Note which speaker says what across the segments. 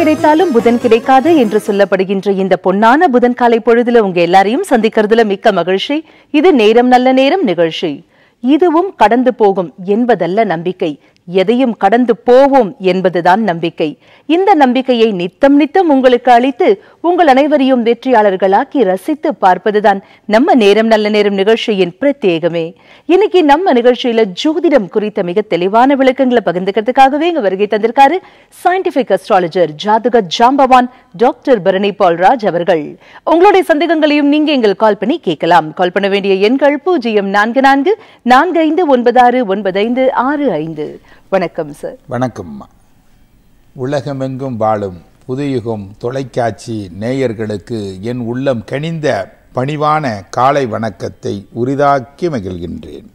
Speaker 1: கிடைத்தாலும் புதன் கிடைக்காது என்று சொல்லப்படுகின்ற இந்த பொன்னான புதன் காலை பொழுதுல உங்க எல்லாரையும் சந்திக்கிறதுல மிக்க மகிழ்ச்சி இது நேரம் நல்ல நேரம் நிகழ்ச்சி இதுவும் கடந்து போகும் என்பதல்ல நம்பிக்கை எதையும் கடந்து போவோம் என்பதுதான் நம்பிக்கை இந்த நம்பிக்கையை நித்தம் நித்தம் உங்களுக்கு அளித்து உங்கள் அனைவரையும் வெற்றியாளர்களாக்கி ரசித்து பார்ப்பதுதான் நம்ம நேரம் நல்ல நேரம் நிகழ்ச்சியின் பிரத்யேகமே இன்னைக்கு நம்ம நிகழ்ச்சியில ஜோதிடம் குறித்த மிக தெளிவான விளக்கங்களை பகிர்ந்துக்கிறதுக்காகவே இங்க வருகை தந்திருக்காரு சயின்டிபிக் அஸ்ட்ராலஜர் ஜாதக ஜாம்பவான் டாக்டர் பரணி பால்ராஜ் அவர்கள் உங்களுடைய சந்தேகங்களையும் நீங்க எங்கள் கால் பண்ணி கேட்கலாம் கால் பண்ண வேண்டிய எண்கள் பூஜ்ஜியம் நான்கு நான்கு நான்கு ஐந்து ஒன்பதாறு ஐந்து ஆறு ஐந்து வணக்கம் சார்
Speaker 2: வணக்கம்மா உலகமெங்கும் வாழும் புதுயுகம் தொலைக்காட்சி நேயர்களுக்கு என் உள்ளம் கனிந்த பணிவான காலை வணக்கத்தை உரிதாக்கி மகிழ்கின்றேன்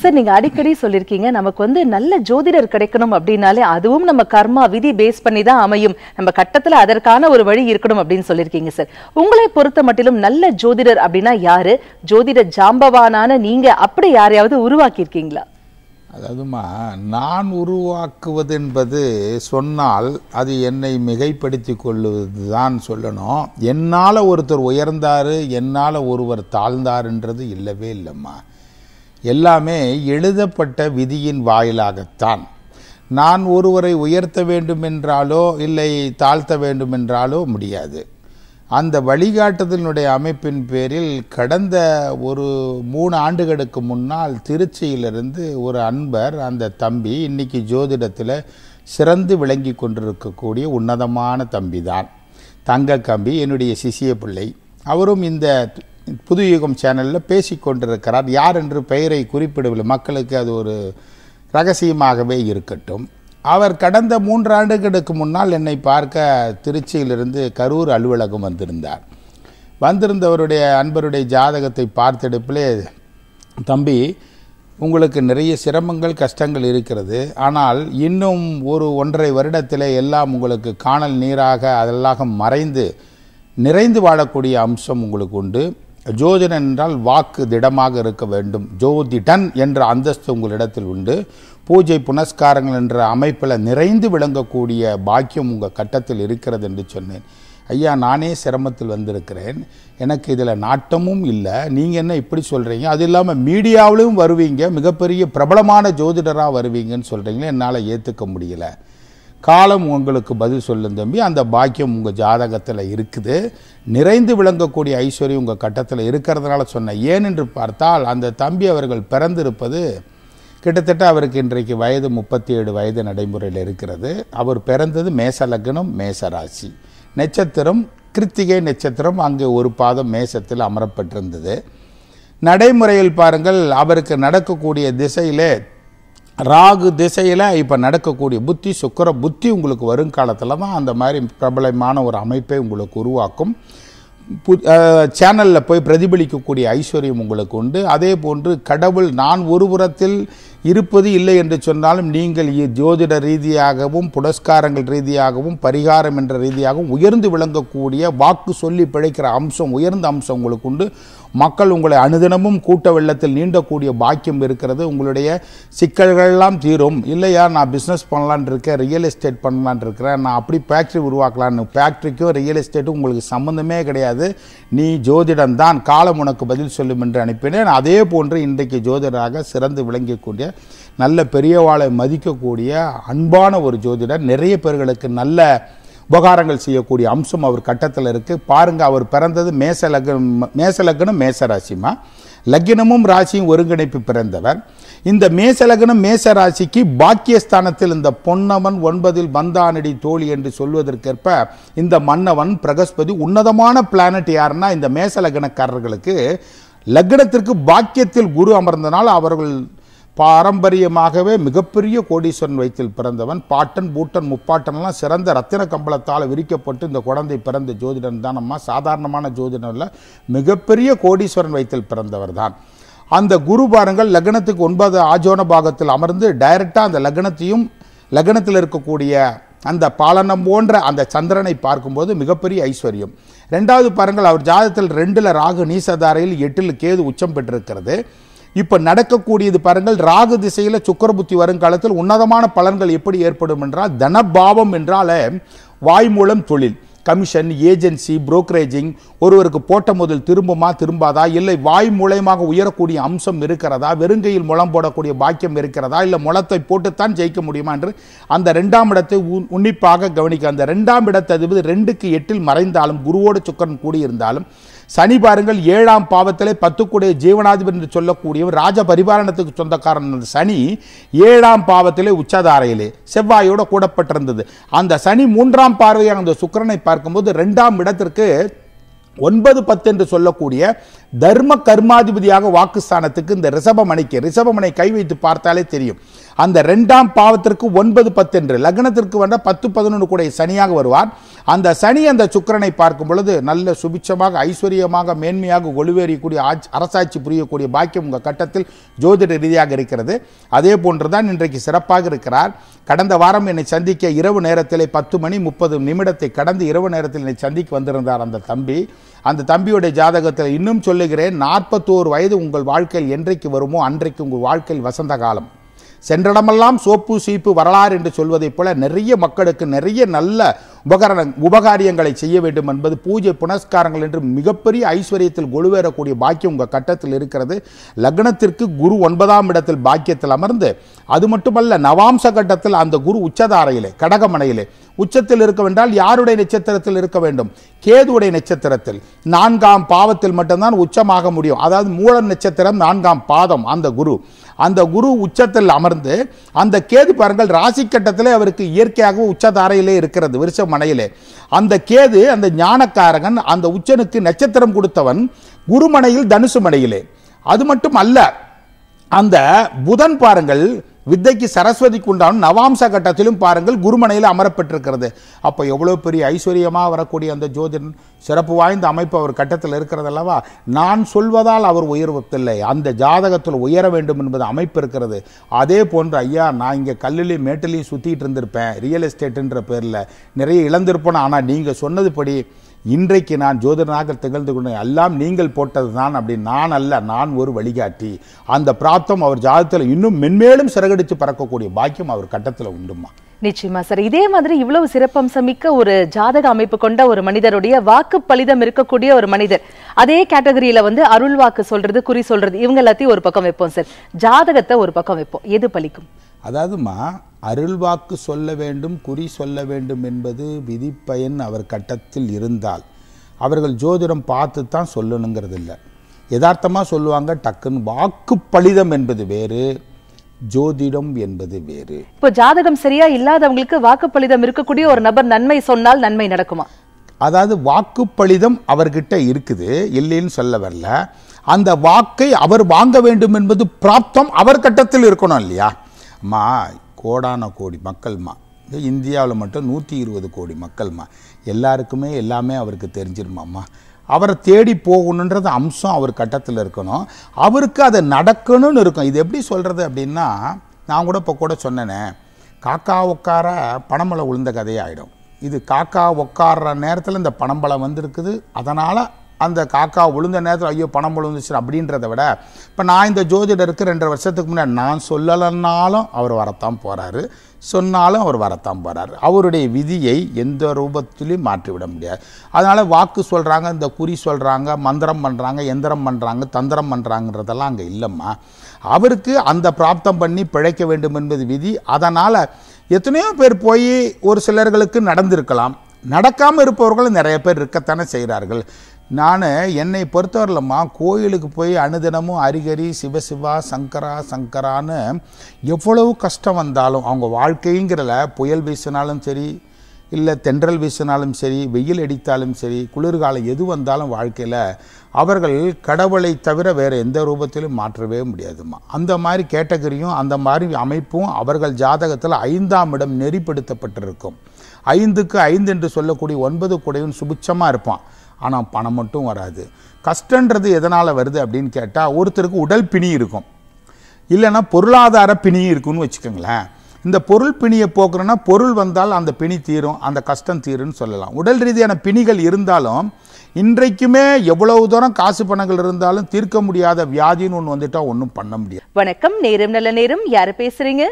Speaker 1: சார் நீங்க அடிக்கடி சொல்லியிருக்கீங்க நமக்கு வந்து நல்ல ஜோதிடர் கிடைக்கணும் அப்படின்னாலே அதுவும் நம்ம கர்மா விதி பேஸ் பண்ணி தான் அமையும் நம்ம கட்டத்துல அதற்கான ஒரு வழி இருக்கணும் அப்படின்னு சொல்லியிருக்கீங்க சார் உங்களை பொறுத்த மட்டிலும் நல்ல ஜோதிடர் அப்படின்னா யாரு ஜோதிட ஜாம்பவானான நீங்க அப்படி யாரையாவது உருவாக்கியிருக்கீங்களா
Speaker 2: அதாவதுமா நான் உருவாக்குவது என்பது சொன்னால் அது என்னை மிகைப்படுத்தி கொள்வது தான் சொல்லணும் என்னால் ஒருத்தர் உயர்ந்தார் என்னால் ஒருவர் தாழ்ந்தாருன்றது இல்லவே இல்லைம்மா எல்லாமே எழுதப்பட்ட விதியின் வாயிலாகத்தான் நான் ஒருவரை உயர்த்த வேண்டுமென்றாலோ இல்லை தாழ்த்த வேண்டுமென்றாலோ முடியாது அந்த வழிகாட்டுதலினுடைய அமைப்பின் பேரில் கடந்த ஒரு மூணு ஆண்டுகளுக்கு முன்னால் திருச்சியிலிருந்து ஒரு அன்பர் அந்த தம்பி இன்னைக்கு ஜோதிடத்தில் சிறந்து விளங்கி கொண்டிருக்கக்கூடிய உன்னதமான தம்பி தான் தங்க கம்பி என்னுடைய சிசிய பிள்ளை அவரும் இந்த புது யுகம் சேனலில் பேசி கொண்டிருக்கிறார் யார் என்று பெயரை குறிப்பிடவில்லை மக்களுக்கு அது ஒரு ரகசியமாகவே இருக்கட்டும் அவர் கடந்த மூன்று ஆண்டுகளுக்கு முன்னால் என்னை பார்க்க திருச்சியிலிருந்து கரூர் அலுவலகம் வந்திருந்தார் வந்திருந்தவருடைய அன்பருடைய ஜாதகத்தை பார்த்தெடுப்பிலே தம்பி உங்களுக்கு நிறைய சிரமங்கள் கஷ்டங்கள் இருக்கிறது ஆனால் இன்னும் ஒரு ஒன்றரை வருடத்தில் எல்லாம் உங்களுக்கு காணல் நீராக அதெல்லாம் மறைந்து நிறைந்து வாழக்கூடிய அம்சம் உங்களுக்கு உண்டு ஜோதிடன் என்றால் வாக்கு திடமாக இருக்க வேண்டும் ஜோதிடன் என்ற அந்தஸ்து உங்களிடத்தில் உண்டு பூஜை புனஸ்காரங்கள் என்ற அமைப்பில் நிறைந்து விளங்கக்கூடிய பாக்கியம் உங்கள் கட்டத்தில் இருக்கிறது என்று சொன்னேன் ஐயா நானே சிரமத்தில் வந்திருக்கிறேன் எனக்கு இதில் நாட்டமும் இல்லை நீங்கள் என்ன இப்படி சொல்கிறீங்க அது இல்லாமல் மீடியாவிலும் வருவீங்க மிகப்பெரிய பிரபலமான ஜோதிடராக வருவீங்கன்னு சொல்கிறீங்களே என்னால் ஏற்றுக்க முடியலை காலம் உங்களுக்கு பதில் சொல்லும் தம்பி அந்த பாக்கியம் உங்கள் ஜாதகத்தில் இருக்குது நிறைந்து விளங்கக்கூடிய ஐஸ்வர்யம் உங்கள் கட்டத்தில் இருக்கிறதுனால சொன்னேன் ஏனென்று பார்த்தால் அந்த தம்பி அவர்கள் பிறந்திருப்பது கிட்டத்தட்ட அவருக்கு இன்றைக்கு வயது முப்பத்தி ஏழு வயது நடைமுறையில் இருக்கிறது அவர் பிறந்தது மேச லக்னம் மேச ராசி நட்சத்திரம் கிருத்திகை நட்சத்திரம் அங்கே ஒரு பாதம் மேசத்தில் அமரப்பட்டிருந்தது நடைமுறையில் பாருங்கள் அவருக்கு நடக்கக்கூடிய திசையிலே ராகு திசையில் இப்போ நடக்கக்கூடிய புத்தி சுக்கர புத்தி உங்களுக்கு வருங்காலத்தில் தான் அந்த மாதிரி பிரபலமான ஒரு அமைப்பை உங்களுக்கு உருவாக்கும் பு சேனலில் போய் பிரதிபலிக்கக்கூடிய ஐஸ்வர்யம் உங்களுக்கு உண்டு அதே போன்று கடவுள் நான் ஒரு புறத்தில் இருப்பது இல்லை என்று சொன்னாலும் நீங்கள் ஜோதிட ரீதியாகவும் புரஸ்காரங்கள் ரீதியாகவும் பரிகாரம் என்ற ரீதியாகவும் உயர்ந்து விளங்கக்கூடிய வாக்கு சொல்லி பிழைக்கிற அம்சம் உயர்ந்த அம்சம் உங்களுக்கு உண்டு மக்கள் உங்களை அனுதினமும் கூட்ட வெள்ளத்தில் நீண்டக்கூடிய பாக்கியம் இருக்கிறது உங்களுடைய சிக்கல்கள்லாம் தீரும் இல்லையா நான் பிஸ்னஸ் பண்ணலான் இருக்கேன் ரியல் எஸ்டேட் பண்ணலான் இருக்கிறேன் நான் அப்படி ஃபேக்ட்ரி உருவாக்கலான்னு ஃபேக்ட்ரிக்கும் ரியல் எஸ்டேட்டும் உங்களுக்கு சம்மந்தமே கிடையாது நீ தான் காலம் உனக்கு பதில் சொல்லும் என்று அனுப்பினேன் அதே போன்று இன்றைக்கு ஜோதிடராக சிறந்து விளங்கக்கூடிய நல்ல பெரியவாளை மதிக்கக்கூடிய அன்பான ஒரு ஜோதிடர் நிறைய பேர்களுக்கு நல்ல உபகாரங்கள் செய்யக்கூடிய அம்சம் அவர் கட்டத்தில் இருக்குது பாருங்கள் அவர் பிறந்தது மேச லக்னம் மேச லக்னம் மேச ராசிமா லக்னமும் ராசியும் ஒருங்கிணைப்பு பிறந்தவர் இந்த மேசலகனம் மேச ராசிக்கு பாக்கியஸ்தானத்தில் இந்த பொன்னவன் ஒன்பதில் வந்தானடி தோழி என்று சொல்வதற்கேற்ப இந்த மன்னவன் பிரகஸ்பதி உன்னதமான பிளானட் யாருன்னா இந்த மேசலகனக்காரர்களுக்கு லக்னத்திற்கு பாக்கியத்தில் குரு அமர்ந்தனால் அவர்கள் பாரம்பரியமாகவே மிகப்பெரிய கோடீஸ்வரன் வயிற்றில் பிறந்தவன் பாட்டன் பூட்டன் முப்பாட்டன்லாம் சிறந்த ரத்தின கம்பளத்தால் விரிக்கப்பட்டு இந்த குழந்தை பிறந்த ஜோதிடன் தான் அம்மா சாதாரணமான ஜோதிடம் இல்லை மிகப்பெரிய கோடீஸ்வரன் வயிற்றில் பிறந்தவர் தான் அந்த குரு பாருங்கள் லக்னத்துக்கு ஒன்பது ஆஜோன பாகத்தில் அமர்ந்து டைரெக்டாக அந்த லக்னத்தையும் லக்னத்தில் இருக்கக்கூடிய அந்த பாலனம் போன்ற அந்த சந்திரனை பார்க்கும்போது மிகப்பெரிய ஐஸ்வர்யம் ரெண்டாவது பாருங்கள் அவர் ஜாதத்தில் ரெண்டில் ராகு நீசதாரையில் எட்டில் கேது உச்சம் பெற்றிருக்கிறது இப்போ நடக்கக்கூடியது பாருங்கள் ராகு திசையில் சுக்கர புத்தி வருங்காலத்தில் உன்னதமான பலன்கள் எப்படி ஏற்படும் என்றால் தனபாவம் என்றால மூலம் தொழில் கமிஷன் ஏஜென்சி புரோக்கரேஜிங் ஒருவருக்கு போட்ட முதல் திரும்புமா திரும்பாதா இல்லை வாய் மூலயமாக உயரக்கூடிய அம்சம் இருக்கிறதா வெறுங்கையில் முளம் போடக்கூடிய பாக்கியம் இருக்கிறதா இல்லை முளத்தை போட்டுத்தான் ஜெயிக்க முடியுமா என்று அந்த ரெண்டாம் இடத்தை உன்னிப்பாக கவனிக்க அந்த ரெண்டாம் இடத்ததிபதி ரெண்டுக்கு எட்டில் மறைந்தாலும் குருவோடு சுக்கரன் கூடியிருந்தாலும் சனி பாருங்கள் ஏழாம் பாவத்திலே பத்துக்குடைய ஜீவனாதிபதி என்று சொல்லக்கூடியவர் ராஜ பரிபாலனத்துக்கு சொந்தக்காரன் சனி ஏழாம் பாவத்திலே உச்சதாரையிலே செவ்வாயோட கூடப்பட்டிருந்தது அந்த சனி மூன்றாம் பார்வையாக அந்த சுக்கரனை பார்க்கும்போது ரெண்டாம் இடத்திற்கு ஒன்பது பத்து என்று சொல்லக்கூடிய தர்ம கர்மாதிபதியாக வாக்குஸ்தானத்துக்கு இந்த ரிஷபமணிக்கு ரிஷபமனை கை வைத்து பார்த்தாலே தெரியும் அந்த ரெண்டாம் பாவத்திற்கு ஒன்பது பத்து என்று லக்னத்திற்கு வந்த பத்து பதினொன்று கூட சனியாக வருவார் அந்த சனி அந்த சுக்கரனை பார்க்கும் பொழுது நல்ல சுபிட்சமாக ஐஸ்வர்யமாக மேன்மையாக ஒளிவேறியக்கூடிய ஆட்சி அரசாட்சி புரியக்கூடிய பாக்கியம் உங்கள் கட்டத்தில் ஜோதிட ரீதியாக இருக்கிறது அதே போன்று தான் இன்றைக்கு சிறப்பாக இருக்கிறார் கடந்த வாரம் என்னை சந்திக்க இரவு நேரத்தில் பத்து மணி முப்பது நிமிடத்தை கடந்து இரவு நேரத்தில் என்னை சந்திக்க வந்திருந்தார் அந்த தம்பி அந்த தம்பியுடைய ஜாதகத்தில் இன்னும் சொல்லுகிறேன் நாற்பத்தோரு வயது உங்கள் வாழ்க்கையில் என்றைக்கு வருமோ அன்றைக்கு உங்கள் வாழ்க்கையில் வசந்த காலம் சென்றடமெல்லாம் சோப்பு சீப்பு வரலாறு என்று சொல்வதைப் போல நிறைய மக்களுக்கு நிறைய நல்ல உபகரண உபகாரியங்களை செய்ய வேண்டும் என்பது பூஜை புனஸ்காரங்கள் என்று மிகப்பெரிய ஐஸ்வர்யத்தில் கொழுவேறக்கூடிய பாக்கியம் உங்கள் கட்டத்தில் இருக்கிறது லக்னத்திற்கு குரு ஒன்பதாம் இடத்தில் பாக்கியத்தில் அமர்ந்து அது மட்டுமல்ல நவாம்ச கட்டத்தில் அந்த குரு உச்சதாரையிலே கடகமனையிலே உச்சத்தில் இருக்க வேண்டால் யாருடைய நட்சத்திரத்தில் இருக்க வேண்டும் கேதுவுடைய நட்சத்திரத்தில் நான்காம் பாவத்தில் மட்டும்தான் உச்சமாக முடியும் அதாவது மூல நட்சத்திரம் நான்காம் பாதம் அந்த குரு அந்த குரு உச்சத்தில் அமர்ந்து அந்த கேது பாருங்கள் ராசி கட்டத்தில் அவருக்கு இயற்கையாக உச்சதாரையிலே இருக்கிறது விருஷம் மனையிலே அந்த கேது அந்த ஞானக்காரகன் அந்த உச்சனுக்கு நட்சத்திரம் கொடுத்தவன் குருமனையில் தனுசு மனையிலே அது மட்டும் அல்ல அந்த புதன் பாருங்கள் வித்தைக்கு சரஸ்வதிக்கு உண்டான நவாம்ச கட்டத்திலும் பாருங்கள் குருமனையில் அமரப்பட்டிருக்கிறது அப்போ எவ்வளோ பெரிய ஐஸ்வர்யமாக வரக்கூடிய அந்த ஜோதிடன் சிறப்பு வாய்ந்த அமைப்பு அவர் கட்டத்தில் இருக்கிறது அல்லவா நான் சொல்வதால் அவர் உயர்வதில்லை அந்த ஜாதகத்தில் உயர வேண்டும் என்பது அமைப்பு இருக்கிறது அதே போன்று ஐயா நான் இங்கே கல்லுலேயும் மேட்டிலையும் சுற்றிட்டு இருந்திருப்பேன் ரியல் எஸ்டேட்டுன்ற பேரில் நிறைய இழந்திருப்பேன் ஆனால் நீங்கள் சொன்னதுபடி இன்றைக்கு நான் ஜோதிடனாக திகழ்ந்து கொண்ட எல்லாம் நீங்கள் போட்டது தான் அப்படி நான் அல்ல நான் ஒரு வழிகாட்டி அந்த பிராப்தம் அவர் ஜாதத்தில் இன்னும் மென்மேலும் சிறகடித்து பறக்கக்கூடிய பாக்கியம் அவர் கட்டத்தில் உண்டுமா
Speaker 1: நிச்சயமா சார் இதே மாதிரி இவ்வளவு சிறப்பம்சமிக்க ஒரு ஜாதக அமைப்பு கொண்ட ஒரு மனிதருடைய வாக்கு பலிதம் இருக்கக்கூடிய ஒரு மனிதர் அதே கேட்டகரியில வந்து அருள் வாக்கு சொல்றது குறி சொல்றது இவங்க எல்லாத்தையும் ஒரு பக்கம் வைப்போம் சார் ஜாதகத்தை ஒரு பக்கம் வைப்போம்
Speaker 2: எது பலிக்கும் அதாவதுமா அருள்வாக்கு சொல்ல வேண்டும் குறி சொல்ல வேண்டும் என்பது விதிப்பயன் அவர் கட்டத்தில் இருந்தால் அவர்கள் ஜோதிடம் பார்த்து தான் சொல்லணுங்கிறது இல்லை யதார்த்தமாக சொல்லுவாங்க டக்குன்னு வாக்கு பலிதம் என்பது வேறு ஜோதிடம் என்பது வேறு
Speaker 1: இப்போ ஜாதகம் சரியா இல்லாதவங்களுக்கு வாக்குப்பளிதம் இருக்கக்கூடிய ஒரு நபர் நன்மை சொன்னால் நன்மை நடக்குமா
Speaker 2: அதாவது வாக்குப்பளிதம் அவர்கிட்ட இருக்குது இல்லைன்னு சொல்ல வரல அந்த வாக்கை அவர் வாங்க வேண்டும் என்பது பிராப்தம் அவர் கட்டத்தில் இருக்கணும் இல்லையா மா கோடான கோடி மக்கள்மா இந்தியாவில் மட்டும் நூற்றி இருபது கோடி மக்கள்மா எல்லாருக்குமே எல்லாமே அவருக்கு தெரிஞ்சிருமாம்மா அவரை தேடி போகணுன்றது அம்சம் அவர் கட்டத்தில் இருக்கணும் அவருக்கு அதை நடக்கணும்னு இருக்கும் இது எப்படி சொல்கிறது அப்படின்னா நான் கூட இப்போ கூட சொன்னேனே காக்கா உட்கார பணமலை விழுந்த கதையாகிடும் இது காக்கா உட்கார்ற நேரத்தில் இந்த பனம்பழம் வந்திருக்குது அதனால் அந்த காக்கா விழுந்த நேரத்தில் ஐயோ பணம் விழுந்துச்சு அப்படின்றத விட இப்போ நான் இந்த ஜோதிடருக்கு ரெண்டரை வருஷத்துக்கு முன்னாடி நான் சொல்லலைன்னாலும் அவர் வரத்தான் போகிறாரு சொன்னாலும் அவர் வரத்தான் போகிறார் அவருடைய விதியை எந்த ரூபத்திலையும் மாற்றிவிட முடியாது அதனால் வாக்கு சொல்கிறாங்க இந்த குறி சொல்கிறாங்க மந்திரம் பண்ணுறாங்க எந்திரம் பண்ணுறாங்க தந்திரம் பண்ணுறாங்கன்றதெல்லாம் அங்கே இல்லைம்மா அவருக்கு அந்த பிராப்தம் பண்ணி பிழைக்க வேண்டும் என்பது விதி அதனால் எத்தனையோ பேர் போய் ஒரு சிலர்களுக்கு நடந்திருக்கலாம் நடக்காமல் இருப்பவர்கள் நிறைய பேர் இருக்கத்தானே செய்கிறார்கள் நான் என்னை பொறுத்தவரலம்மா கோயிலுக்கு போய் அனுதினமும் அரிகரி சிவசிவா சங்கரா சங்கரான்னு எவ்வளவு கஷ்டம் வந்தாலும் அவங்க வாழ்க்கைங்கிறல புயல் வீசினாலும் சரி இல்லை தென்றல் வீசினாலும் சரி வெயில் அடித்தாலும் சரி குளிர்காலம் எது வந்தாலும் வாழ்க்கையில் அவர்கள் கடவுளை தவிர வேறு எந்த ரூபத்திலும் மாற்றவே முடியாதுமா அந்த மாதிரி கேட்டகரியும் அந்த மாதிரி அமைப்பும் அவர்கள் ஜாதகத்தில் ஐந்தாம் இடம் நெறிப்படுத்தப்பட்டிருக்கும் ஐந்துக்கு ஐந்து என்று சொல்லக்கூடிய ஒன்பது கூடையும் சுபிச்சமாக இருப்பான் ஆனால் பணம் மட்டும் வராது கஷ்டன்றது எதனால் வருது அப்படின்னு கேட்டால் ஒருத்தருக்கு உடல் பிணி இருக்கும் இல்லைன்னா பொருளாதார பிணி இருக்குன்னு வச்சுக்கோங்களேன் இந்த பொருள் பிணியை போக்குறோன்னா பொருள் வந்தால் அந்த பிணி தீரும் அந்த கஷ்டம் தீரும்னு சொல்லலாம் உடல் ரீதியான பிணிகள் இருந்தாலும் இன்றைக்குமே எவ்வளவு தூரம் காசு பணங்கள் இருந்தாலும் தீர்க்க முடியாத வியாதின்னு ஒன்று வந்துட்டா ஒன்றும் பண்ண முடியாது
Speaker 1: வணக்கம் நேரம் நல்ல நேரம் யாரு பேசுறீங்க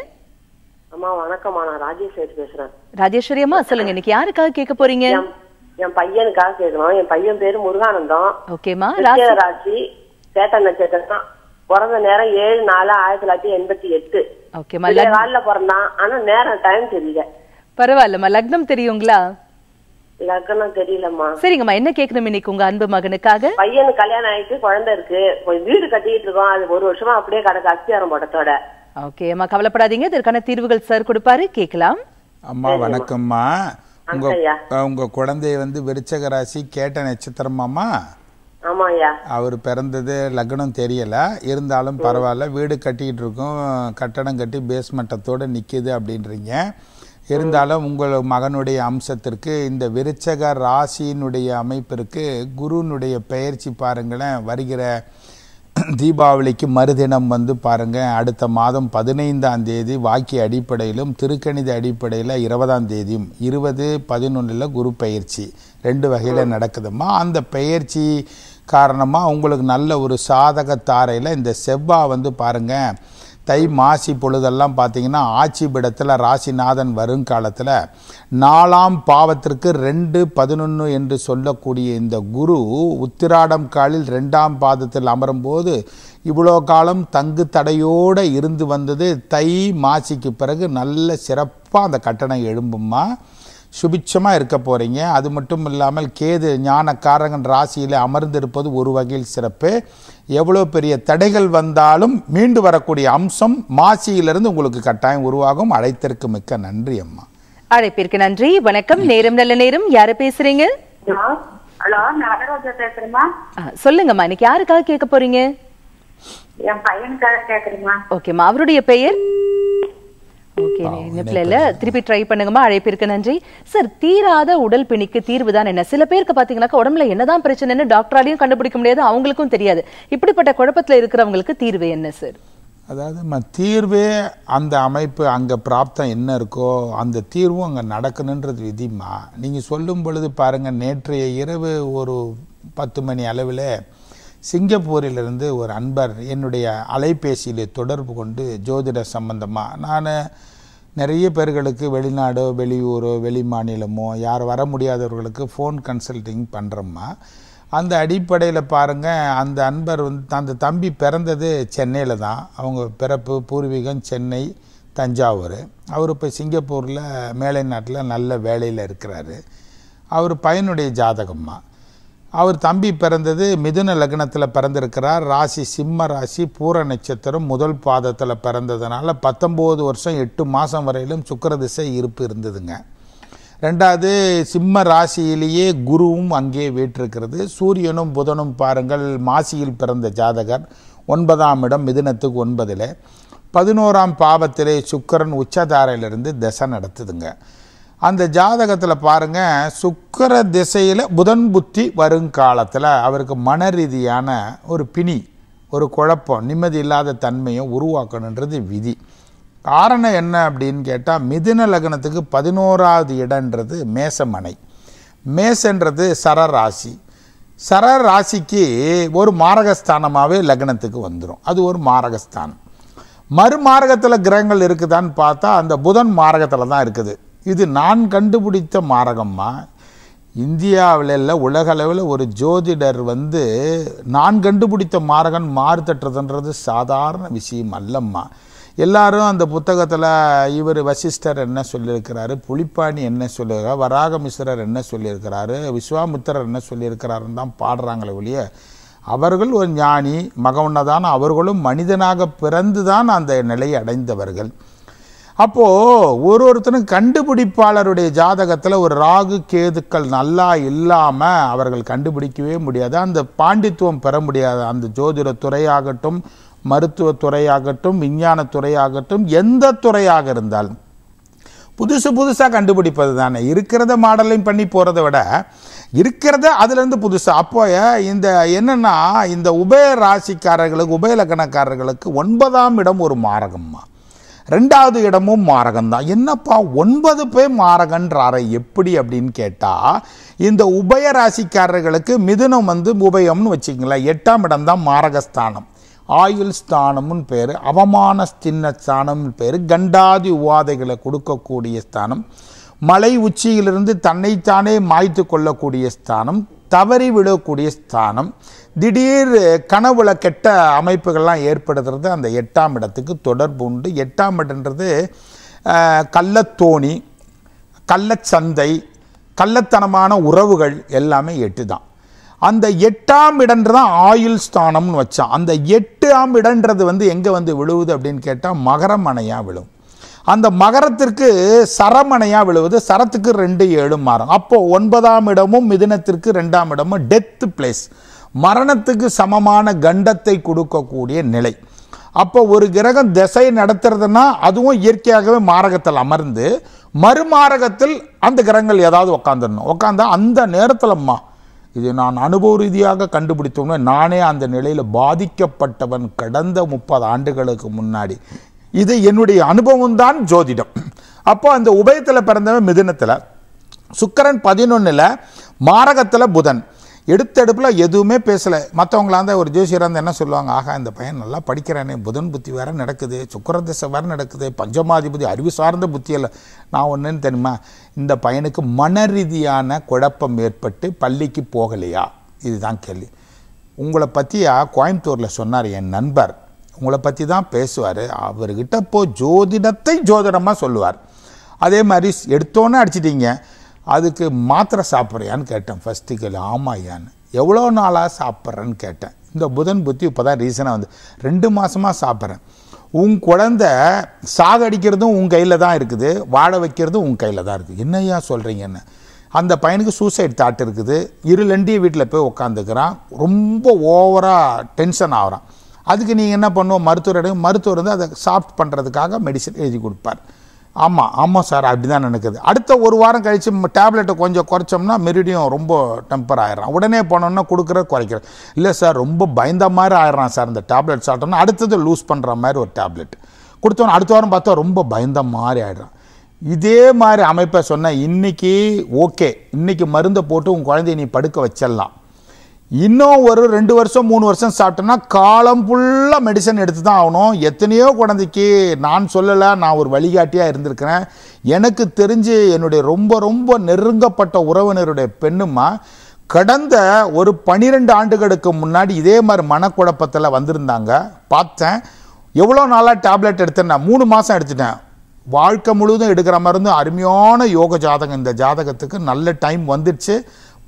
Speaker 1: அம்மா வணக்கம்மா நான் ராஜேஸ்வரி பேசுறேன் ராஜேஸ்வரி அம்மா சொல்லுங்க இன்னைக்கு யாருக்காக கேட்க போறீங்க என் பையனுக்காக கேட்கணும் என் பையன் பேரு முருகானந்தம் ஓகேமா ராசி சேட்டன் நட்சத்திரம் தான் பிறந்த நேரம் ஏழு நாலு ஆயிரத்தி தொள்ளாயிரத்தி எண்பத்தி எட்டு ஓகேமா காலில பிறந்தான் ஆனா நேரம் டைம் தெரியல பரவாயில்லம்மா லக்னம் தெரியுங்களா லக்னம் தெரியலம்மா சரிங்கம்மா என்ன கேட்கணும் இன்னைக்கு உங்க அன்பு மகனுக்காக பையனு கல்யாணம் ஆயிட்டு குழந்தை இருக்கு வீடு கட்டிட்டு இருக்கோம் அது ஒரு வருஷமா அப்படியே கிடக்கு அஸ்தியாரம் ஓகே அம்மா கவலைப்படாதீங்க இதற்கான தீர்வுகள் சார் கொடுப்பாரு கேட்கலாம்
Speaker 2: அம்மா வணக்கம்மா உங்க உங்க குழந்தைய வந்து விருச்சக ராசி கேட்ட நட்சத்திரமாமா அவர் பிறந்தது லக்னம் தெரியல இருந்தாலும் பரவாயில்ல வீடு கட்டிக்கிட்டு இருக்கும் கட்டடம் கட்டி பேஸ்மெண்டத்தோடு நிக்குது அப்படின்றீங்க இருந்தாலும் உங்கள் மகனுடைய அம்சத்திற்கு இந்த விருச்சக ராசியினுடைய அமைப்பிற்கு குருனுடைய பயிற்சி பாருங்களேன் வருகிற தீபாவளிக்கு மறுதினம் வந்து பாருங்கள் அடுத்த மாதம் பதினைந்தாம் தேதி வாக்கிய அடிப்படையிலும் திருக்கணித அடிப்படையில் இருபதாம் தேதியும் இருபது பதினொன்றில் குரு பயிற்சி ரெண்டு வகையில் நடக்குதுமா அந்த பயிற்சி காரணமாக உங்களுக்கு நல்ல ஒரு சாதக தாரையில் இந்த செவ்வா வந்து பாருங்கள் தை மாசி பொழுதெல்லாம் பார்த்தீங்கன்னா ஆட்சி பிடத்தில் ராசிநாதன் வருங்காலத்தில் நாலாம் பாவத்திற்கு ரெண்டு பதினொன்று என்று சொல்லக்கூடிய இந்த குரு உத்திராடம் காலில் ரெண்டாம் பாதத்தில் அமரும்போது இவ்வளோ காலம் தங்கு தடையோடு இருந்து வந்தது தை மாசிக்கு பிறகு நல்ல சிறப்பாக அந்த கட்டணம் எழும்புமா சுபிட்சமாக இருக்க போகிறீங்க அது மட்டும் இல்லாமல் கேது ஞானக்காரகன் ராசியில் அமர்ந்திருப்பது ஒரு வகையில் சிறப்பு எவ்வளோ பெரிய தடைகள் வந்தாலும் மீண்டு வரக்கூடிய அம்சம் மாசியிலிருந்து உங்களுக்கு கட்டாயம் உருவாகும் அழைத்திற்கு மிக்க நன்றி அம்மா
Speaker 1: அழைப்பிற்கு நன்றி வணக்கம் நேரம் நல்ல நேரம் யாரு பேசுறீங்க சொல்லுங்கம்மா இன்னைக்கு யாருக்காக கேட்க போறீங்க என் பையனுக்காக கேக்குறீங்க ஓகேம்மா அவருடைய பெயர் திருப்பி ட்ரை பண்ணுங்கம்மா அழைப்பிற்கு நன்றி சார் தீராத உடல் பிணிக்கு தீர்வு தான் என்ன சில பேருக்கு பாத்தீங்கன்னாக்கா உடம்புல என்னதான் பிரச்சனைன்னு டாக்டராலையும் கண்டுபிடிக்க முடியாது அவங்களுக்கும் தெரியாது இப்படிப்பட்ட குழப்பத்தில் இருக்கிறவங்களுக்கு தீர்வு என்ன சார்
Speaker 2: அதாவது தீர்வே அந்த அமைப்பு அங்கே பிராப்தம் என்ன இருக்கோ அந்த தீர்வும் அங்கே நடக்கணுன்றது விதிமா நீங்கள் சொல்லும் பொழுது பாருங்கள் நேற்றைய இரவு ஒரு பத்து மணி அளவில் சிங்கப்பூரிலிருந்து ஒரு அன்பர் என்னுடைய அலைபேசியில் தொடர்பு கொண்டு ஜோதிட சம்பந்தமாக நான் நிறைய பேர்களுக்கு வெளிநாடோ வெளியூரோ வெளி மாநிலமோ யார் வர முடியாதவர்களுக்கு ஃபோன் கன்சல்டிங் பண்ணுறோம்மா அந்த அடிப்படையில் பாருங்கள் அந்த அன்பர் வந்து அந்த தம்பி பிறந்தது சென்னையில் தான் அவங்க பிறப்பு பூர்வீகம் சென்னை தஞ்சாவூர் அவர் இப்போ சிங்கப்பூரில் மேலை நாட்டில் நல்ல வேலையில் இருக்கிறாரு அவர் பையனுடைய ஜாதகமாக அவர் தம்பி பிறந்தது மிதுன லக்னத்தில் பிறந்திருக்கிறார் ராசி சிம்ம ராசி பூர நட்சத்திரம் முதல் பாதத்தில் பிறந்ததுனால பத்தொம்போது வருஷம் எட்டு மாதம் வரையிலும் சுக்கரதிசை இருப்பு இருந்ததுங்க ரெண்டாவது சிம்ம ராசியிலேயே குருவும் அங்கே வீற்றிருக்கிறது சூரியனும் புதனும் பாருங்கள் மாசியில் பிறந்த ஜாதகர் ஒன்பதாம் இடம் மிதுனத்துக்கு ஒன்பதில் பதினோராம் பாவத்திலே சுக்கரன் உச்சதாரையிலிருந்து தசை நடத்துதுங்க அந்த ஜாதகத்தில் பாருங்கள் சுக்கர திசையில் புதன் புத்தி வருங்காலத்தில் அவருக்கு மன ரீதியான ஒரு பிணி ஒரு குழப்பம் நிம்மதி இல்லாத தன்மையை உருவாக்கணுன்றது விதி காரணம் என்ன அப்படின்னு கேட்டால் மிதுன லக்னத்துக்கு பதினோராவது இடன்றது மேசமனை மேசன்றது சரராசி சரராசிக்கு ஒரு மாரகஸ்தானமாகவே லக்னத்துக்கு வந்துடும் அது ஒரு மாரகஸ்தானம் மறுமார்க்கத்தில் கிரகங்கள் இருக்குதான்னு பார்த்தா அந்த புதன் மார்க்கத்தில் தான் இருக்குது இது நான் கண்டுபிடித்த மாரகம்மா இந்தியாவில உலகளவில் ஒரு ஜோதிடர் வந்து நான் கண்டுபிடித்த மாரகன் மாறு தட்டுறதுன்றது சாதாரண விஷயம் அல்லம்மா எல்லாரும் அந்த புத்தகத்தில் இவர் வசிஷ்டர் என்ன சொல்லியிருக்கிறாரு புலிப்பாணி என்ன சொல்லியிருக்காரு மிஸ்ரர் என்ன சொல்லியிருக்கிறாரு விஸ்வாமித்திரர் என்ன சொல்லியிருக்கிறாருன்னு தான் பாடுறாங்களே ஒழிய அவர்கள் ஒரு ஞானி மகவுன்னதான் அவர்களும் மனிதனாக பிறந்து தான் அந்த நிலையை அடைந்தவர்கள் அப்போது ஒரு ஒருத்தரும் கண்டுபிடிப்பாளருடைய ஜாதகத்தில் ஒரு ராகு கேதுக்கள் நல்லா இல்லாமல் அவர்கள் கண்டுபிடிக்கவே முடியாது அந்த பாண்டித்துவம் பெற முடியாது அந்த ஜோதிட துறையாகட்டும் மருத்துவத்துறையாகட்டும் துறையாகட்டும் விஞ்ஞான துறையாகட்டும் எந்த துறையாக இருந்தாலும் புதுசு புதுசாக கண்டுபிடிப்பது தானே இருக்கிறத மாடலிங் பண்ணி போகிறத விட இருக்கிறத அதுலேருந்து புதுசாக அப்போ இந்த என்னென்னா இந்த உபய ராசிக்காரர்களுக்கு உபய ஒன்பதாம் இடம் ஒரு மாரகம்மா ரெண்டாவது இடமும் மாரகம் தான் என்னப்பா ஒன்பது பேர் மாரகன்றார எப்படி அப்படின்னு கேட்டால் இந்த உபய ராசிக்காரர்களுக்கு மிதுனம் வந்து உபயம்னு வச்சுக்கங்களேன் எட்டாம் இடம் தான் மாரகஸ்தானம் ஆயுள் ஸ்தானம்னு பேர் அவமான ஸ்தின்ன ஸ்தானம்னு பேர் கண்டாதி உவாதைகளை கொடுக்கக்கூடிய ஸ்தானம் மலை உச்சியிலிருந்து தன்னைத்தானே மாய்த்து கொள்ளக்கூடிய ஸ்தானம் தவறி விழக்கூடிய ஸ்தானம் திடீர் கனவுல கெட்ட அமைப்புகள்லாம் ஏற்படுத்துறது அந்த எட்டாம் இடத்துக்கு தொடர்பு உண்டு எட்டாம் இடன்றது கள்ளத்தோணி கள்ளச்சந்தை கள்ளத்தனமான உறவுகள் எல்லாமே எட்டு தான் அந்த எட்டாம் இடன்றது தான் ஆயுள் ஸ்தானம்னு வச்சான் அந்த எட்டாம் இடன்றது வந்து எங்கே வந்து விழுவுது அப்படின்னு கேட்டால் மகரமனையாக விழும் அந்த மகரத்திற்கு சரமணையாக விழுவது சரத்துக்கு ரெண்டு ஏழு மாறும் அப்போது ஒன்பதாம் இடமும் மிதினத்திற்கு ரெண்டாம் இடமும் டெத்து பிளேஸ் மரணத்துக்கு சமமான கண்டத்தை கொடுக்கக்கூடிய நிலை அப்போ ஒரு கிரகம் திசை நடத்துறதுன்னா அதுவும் இயற்கையாகவே மாரகத்தில் அமர்ந்து மறுமாரகத்தில் அந்த கிரகங்கள் ஏதாவது உக்காந்துடணும் உக்காந்தா அந்த நேரத்தில்ம்மா இது நான் அனுபவ ரீதியாக கண்டுபிடித்தோம்னா நானே அந்த நிலையில் பாதிக்கப்பட்டவன் கடந்த முப்பது ஆண்டுகளுக்கு முன்னாடி இது என்னுடைய அனுபவம் தான் ஜோதிடம் அப்போ அந்த உபயத்தில் பிறந்தவன் மிதுனத்தில் சுக்கரன் பதினொன்றில் மாரகத்தில் புதன் எடுத்தெடுப்பில் எதுவுமே பேசலை மற்றவங்களா இருந்தால் ஒரு ஜோசியராக இருந்தால் என்ன சொல்லுவாங்க ஆகா இந்த பையன் நல்லா படிக்கிறானே புதன் புத்தி வேறு நடக்குது சுக்கர திசை வேறு நடக்குது பஞ்சமாதிபதி அறிவு சார்ந்த புத்தியில் நான் ஒன்றுன்னு தெரியுமா இந்த பையனுக்கு மன ரீதியான குழப்பம் ஏற்பட்டு பள்ளிக்கு போகலையா இதுதான் கேள்வி உங்களை பற்றியா கோயம்புத்தூரில் சொன்னார் என் நண்பர் உங்களை பற்றி தான் பேசுவார் அவர்கிட்ட போ ஜோதிடத்தை ஜோதிடமாக சொல்லுவார் அதே மாதிரி எடுத்தோன்னே அடிச்சிட்டிங்க அதுக்கு மாத்திரை சாப்பிட்றியான்னு கேட்டேன் ஃபஸ்ட்டு கேள்வி ஆமாம் எவ்வளோ நாளாக சாப்பிட்றேன்னு கேட்டேன் இந்த புதன் புத்தி இப்போ தான் ரீசனாக வந்து ரெண்டு மாதமாக சாப்பிட்றேன் உன் குழந்த சாகடிக்கிறதும் உன் கையில் தான் இருக்குது வாழ வைக்கிறதும் உன் கையில் தான் இருக்குது என்னையா சொல்கிறீங்கன்னு அந்த பையனுக்கு சூசைட் தாட் இருக்குது இருளண்டிய வீட்டில் போய் உட்காந்துக்கிறான் ரொம்ப ஓவராக டென்ஷன் ஆகிறான் அதுக்கு நீங்கள் என்ன பண்ணுவோம் மருத்துவர் மருத்துவரிடம் மருத்துவர் வந்து அதை சாஃப்ட் பண்ணுறதுக்காக மெடிசன் எழுதி கொடுப்பார் ஆமாம் ஆமாம் சார் அப்படி தான் நடக்குது அடுத்த ஒரு வாரம் கழித்து டேப்லெட்டை கொஞ்சம் குறைச்சோம்னா மறுபடியும் ரொம்ப டெம்பர் ஆயிடுறான் உடனே போனோம்னா கொடுக்குற குறைக்கிற இல்லை சார் ரொம்ப பயந்த மாதிரி ஆயிடறான் சார் இந்த டேப்லெட் சாப்பிட்டோம்னா அடுத்தது லூஸ் பண்ணுற மாதிரி ஒரு டேப்லெட் கொடுத்தோன்னே அடுத்த வாரம் பார்த்தா ரொம்ப பயந்த மாதிரி ஆகிடுறான் இதே மாதிரி அமைப்பை சொன்னால் இன்றைக்கி ஓகே இன்றைக்கி மருந்தை போட்டு உன் குழந்தைய நீ படுக்க வச்சிடலாம் இன்னும் ஒரு ரெண்டு வருஷம் மூணு வருஷம் சாப்பிட்டோன்னா காலம் ஃபுல்லாக மெடிசன் எடுத்து தான் ஆகணும் எத்தனையோ குழந்தைக்கு நான் சொல்லலை நான் ஒரு வழிகாட்டியாக இருந்திருக்கிறேன் எனக்கு தெரிஞ்சு என்னுடைய ரொம்ப ரொம்ப நெருங்கப்பட்ட உறவினருடைய பெண்ணுமா கடந்த ஒரு பனிரெண்டு ஆண்டுகளுக்கு முன்னாடி இதே மாதிரி மனக்குழப்பத்தில் வந்திருந்தாங்க பார்த்தேன் எவ்வளோ நாளாக டேப்லெட் எடுத்தேன்னா மூணு மாதம் எடுத்துட்டேன் வாழ்க்கை முழுவதும் எடுக்கிற மாதிரி இருந்து அருமையான யோக ஜாதகம் இந்த ஜாதகத்துக்கு நல்ல டைம் வந்துடுச்சு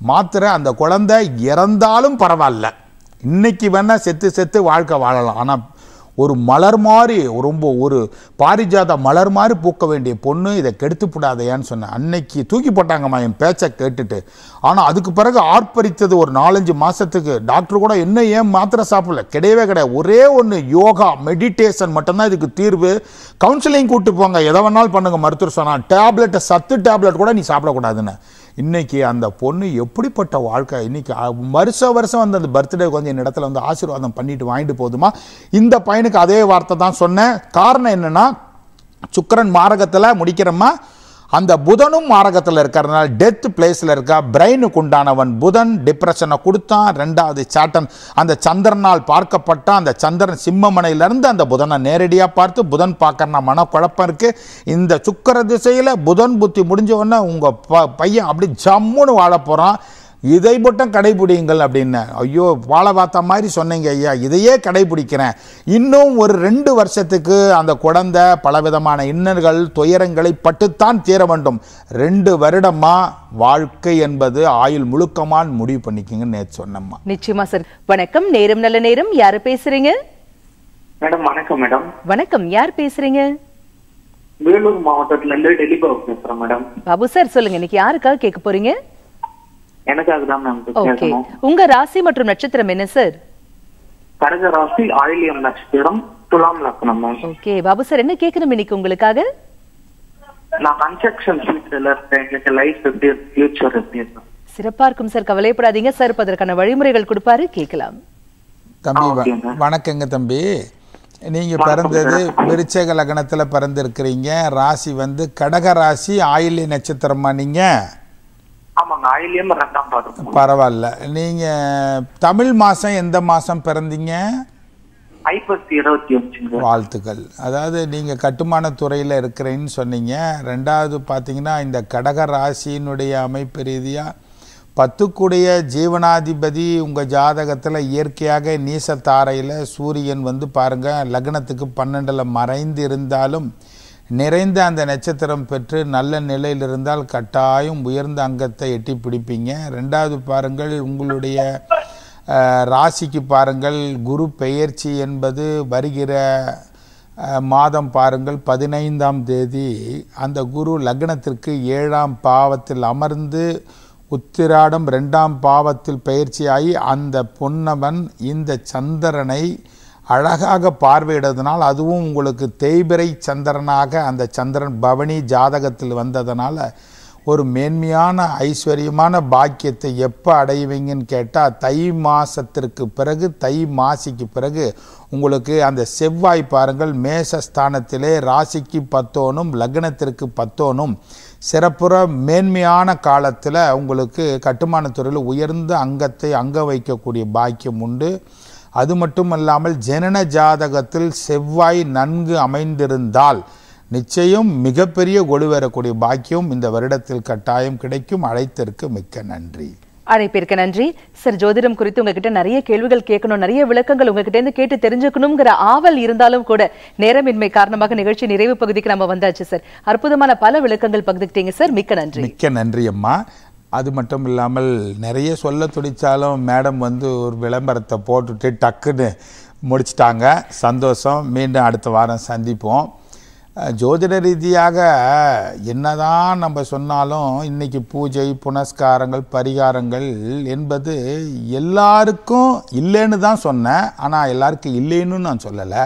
Speaker 2: மாத்திரை அந்த குழந்தை இறந்தாலும் பரவாயில்ல இன்னைக்கு வேணால் செத்து செத்து வாழ்க்கை வாழலாம் ஆனால் ஒரு மலர் மாதிரி ரொம்ப ஒரு பாரிஜாத மலர் மாதிரி பூக்க வேண்டிய பொண்ணு இதை கெடுத்து விடாதையான்னு சொன்னேன் அன்னைக்கு தூக்கி போட்டாங்கம்மா என் பேச்சை கேட்டுட்டு ஆனால் அதுக்கு பிறகு ஆர்ப்பரித்தது ஒரு நாலஞ்சு மாதத்துக்கு டாக்டர் கூட இன்னும் ஏன் மாத்திரை சாப்பிடல கிடையவே கிடையாது ஒரே ஒன்று யோகா மெடிடேஷன் மட்டும்தான் இதுக்கு தீர்வு கவுன்சிலிங் கூப்பிட்டு போங்க எதை வேணாலும் பண்ணுங்கள் மருத்துவர் சொன்னால் டேப்லெட்டை சத்து டேப்லெட் கூட நீ சாப்பிடக்கூடாதுன்னு இன்னைக்கு அந்த பொண்ணு எப்படிப்பட்ட வாழ்க்கை இன்னைக்கு வருஷ வருஷம் வந்து அந்த பர்த்டே கொஞ்சம் இந்த இடத்துல வந்து ஆசீர்வாதம் பண்ணிட்டு வாங்கிட்டு போதுமா இந்த பையனுக்கு அதே வார்த்தை தான் சொன்னேன் காரணம் என்னன்னா சுக்கரன் மாரகத்தில் முடிக்கிறோமா அந்த புதனும் மாரகத்தில் இருக்கிறதுனால டெத் பிளேஸில் இருக்கா பிரெயினுக்கு உண்டானவன் புதன் டிப்ரெஷனை கொடுத்தான் ரெண்டாவது சாட்டன் அந்த சந்திரனால் பார்க்கப்பட்ட அந்த சந்திரன் சிம்மமனையிலேருந்து அந்த புதனை நேரடியாக பார்த்து புதன் பார்க்கறனா மனக்குழப்பம் இருக்குது இந்த சுக்கர திசையில் புதன் புத்தி முடிஞ்ச உடனே உங்கள் ப பையன் அப்படி ஜம்முன்னு வாழ போகிறான் இதை மட்டும் கடைபிடிங்கள் அப்படின்னு ஐயோ வாழை பார்த்த மாதிரி சொன்னீங்க ஐயா இதையே கடைபிடிக்கிறேன் இன்னும் ஒரு ரெண்டு வருஷத்துக்கு அந்த குழந்தை பலவிதமான இன்னல்கள் துயரங்களை பட்டுத்தான் தீர வேண்டும் ரெண்டு வருடமா வாழ்க்கை என்பது ஆயுள் முழுக்கமான்னு முடிவு பண்ணிக்கிங்கன்னு நேற்று சொன்னம்மா
Speaker 1: நிச்சயமா சார் வணக்கம் நேரம் நல்ல நேரம் யாரு பேசுறீங்க
Speaker 2: மேடம் வணக்கம் மேடம்
Speaker 1: வணக்கம் யார் பேசுறீங்க வேலூர் மாவட்டத்துல இருந்து பேசுறேன் மேடம் பாபு சார் சொல்லுங்க இன்னைக்கு யாருக்காக கேட்க போறீங்க
Speaker 2: எனக்காக தான்
Speaker 1: உங்க ராசி மற்றும் நட்சத்திரம் என்ன சார்
Speaker 2: ராசி ஆயிலியம் நட்சத்திரம் துலாம் லக்னம்
Speaker 1: ஓகே பாபு சார் என்ன கேட்கணும் இன்னைக்கு உங்களுக்காக சிறப்பா இருக்கும் சார் சார் அதற்கான வழிமுறைகள் கொடுப்பாரு
Speaker 2: தம்பி விருச்சக லக்னத்தில் பிறந்திருக்கிறீங்க ராசி வந்து கடக ராசி ஆயில்ய நட்சத்திரமா நீங்க பரவாயில்ல நீங்க தமிழ் மாசம் எந்த மாசம் பிறந்தீங்க இருபத்தி வாழ்த்துக்கள் அதாவது நீங்க கட்டுமான துறையில இருக்கிறேன்னு சொன்னீங்க ரெண்டாவது பாத்தீங்கன்னா இந்த கடக ராசியினுடைய அமைப்பு ரீதியா பத்துக்குடைய ஜீவனாதிபதி உங்கள் ஜாதகத்தில் இயற்கையாக நீசத்தாரையில சூரியன் வந்து பாருங்கள் லக்னத்துக்கு பன்னெண்டில் மறைந்து இருந்தாலும் நிறைந்த அந்த நட்சத்திரம் பெற்று நல்ல நிலையில் இருந்தால் கட்டாயம் உயர்ந்த அங்கத்தை எட்டி பிடிப்பீங்க ரெண்டாவது பாருங்கள் உங்களுடைய ராசிக்கு பாருங்கள் குரு பெயர்ச்சி என்பது வருகிற மாதம் பாருங்கள் பதினைந்தாம் தேதி அந்த குரு லக்னத்திற்கு ஏழாம் பாவத்தில் அமர்ந்து உத்திராடம் ரெண்டாம் பாவத்தில் பயிற்சியாகி அந்த பொன்னவன் இந்த சந்திரனை அழகாக பார்வையிடுறதுனால் அதுவும் உங்களுக்கு தேய்பிரை சந்திரனாக அந்த சந்திரன் பவனி ஜாதகத்தில் வந்ததுனால ஒரு மேன்மையான ஐஸ்வர்யமான பாக்கியத்தை எப்போ அடைவீங்கன்னு கேட்டால் தை மாதத்திற்கு பிறகு தை மாசிக்கு பிறகு உங்களுக்கு அந்த செவ்வாய் பாருங்கள் மேசஸ்தானத்திலே ராசிக்கு பத்தோனும் லக்னத்திற்கு பத்தோனும் சிறப்புற மேன்மையான காலத்தில் உங்களுக்கு கட்டுமானத்துறையில் உயர்ந்த அங்கத்தை அங்க வைக்கக்கூடிய பாக்கியம் உண்டு அது மட்டுமல்லாமல் ஜனன ஜாதகத்தில் செவ்வாய் நன்கு அமைந்திருந்தால் நிச்சயம் மிகப்பெரிய கொடு வரக்கூடிய பாக்கியம் இந்த வருடத்தில் கட்டாயம் கிடைக்கும் அழைத்திற்கு மிக்க நன்றி
Speaker 1: அழைப்பிற்கு நன்றி சார் ஜோதிடம் குறித்து உங்ககிட்ட நிறைய கேள்விகள் கேட்கணும் நிறைய விளக்கங்கள் உங்ககிட்ட இருந்து கேட்டு தெரிஞ்சுக்கணுங்கிற ஆவல் இருந்தாலும் கூட நேரமின்மை காரணமாக நிகழ்ச்சி நிறைவு பகுதிக்கு நம்ம வந்தாச்சு சார் அற்புதமான பல விளக்கங்கள் பகுதிக்கிட்டீங்க சார் மிக்க நன்றி
Speaker 2: மிக்க நன்றி அம்மா அது மட்டும் இல்லாமல் நிறைய சொல்ல துடித்தாலும் மேடம் வந்து ஒரு விளம்பரத்தை போட்டுட்டு டக்குன்னு முடிச்சிட்டாங்க சந்தோஷம் மீண்டும் அடுத்த வாரம் சந்திப்போம் ஜோதிட ரீதியாக என்னதான் நம்ம சொன்னாலும் இன்றைக்கி பூஜை புனஸ்காரங்கள் பரிகாரங்கள் என்பது எல்லாருக்கும் இல்லைன்னு தான் சொன்னேன் ஆனால் எல்லாருக்கும் இல்லைன்னு நான் சொல்லலை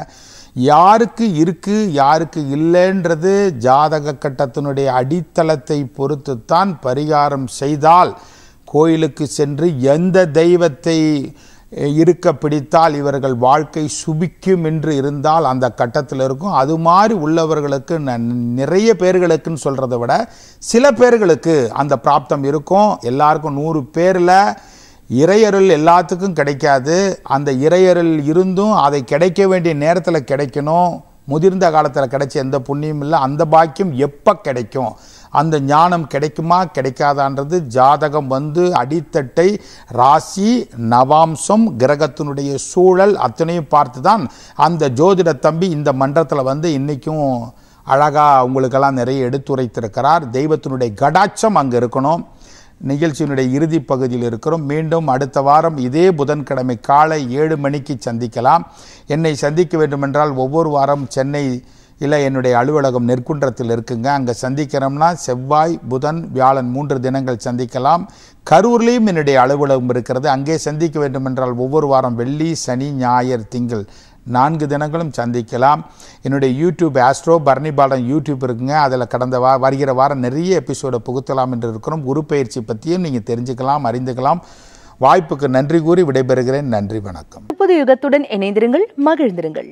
Speaker 2: யாருக்கு இருக்கு யாருக்கு இல்லைன்றது ஜாதக கட்டத்தினுடைய அடித்தளத்தை பொறுத்துத்தான் பரிகாரம் செய்தால் கோயிலுக்கு சென்று எந்த தெய்வத்தை இருக்க பிடித்தால் இவர்கள் வாழ்க்கை சுபிக்கும் என்று இருந்தால் அந்த கட்டத்தில் இருக்கும் அது மாதிரி உள்ளவர்களுக்கு நிறைய பேர்களுக்குன்னு சொல்கிறத விட சில பேர்களுக்கு அந்த பிராப்தம் இருக்கும் எல்லாருக்கும் நூறு பேரில் இறையருள் எல்லாத்துக்கும் கிடைக்காது அந்த இறையருள் இருந்தும் அதை கிடைக்க வேண்டிய நேரத்தில் கிடைக்கணும் முதிர்ந்த காலத்தில் கிடைச்ச எந்த புண்ணியம் இல்லை அந்த பாக்கியம் எப்போ கிடைக்கும் அந்த ஞானம் கிடைக்குமா கிடைக்காதான்றது ஜாதகம் வந்து அடித்தட்டை ராசி நவாம்சம் கிரகத்தினுடைய சூழல் அத்தனையும் பார்த்து தான் அந்த ஜோதிட தம்பி இந்த மன்றத்தில் வந்து இன்றைக்கும் அழகாக அவங்களுக்கெல்லாம் நிறைய எடுத்துரைத்திருக்கிறார் தெய்வத்தினுடைய கடாட்சம் அங்கே இருக்கணும் நிகழ்ச்சியினுடைய இறுதி பகுதியில் இருக்கிறோம் மீண்டும் அடுத்த வாரம் இதே புதன்கிழமை காலை ஏழு மணிக்கு சந்திக்கலாம் என்னை சந்திக்க வேண்டுமென்றால் ஒவ்வொரு வாரம் சென்னை இல்லை என்னுடைய அலுவலகம் நெற்குன்றத்தில் இருக்குங்க அங்கே சந்திக்கிறோம்னா செவ்வாய் புதன் வியாழன் மூன்று தினங்கள் சந்திக்கலாம் கரூர்லேயும் என்னுடைய அலுவலகம் இருக்கிறது அங்கே சந்திக்க வேண்டுமென்றால் ஒவ்வொரு வாரம் வெள்ளி சனி ஞாயிறு திங்கள் நான்கு தினங்களும் சந்திக்கலாம் என்னுடைய YouTube Astro Bharani Balan YouTube இருக்குங்க அதில் கடந்த வா வருகிற வாரம் நிறைய எபிசோடை புகுத்தலாம் என்று இருக்கிறோம் குரு பயிற்சி பற்றியும் நீங்கள் தெரிஞ்சுக்கலாம் அறிந்துக்கலாம் வாய்ப்புக்கு நன்றி கூறி விடைபெறுகிறேன் நன்றி வணக்கம்
Speaker 1: புது யுகத்துடன் இணைந்திருங்கள் மகிழ்ந்திருங்கள்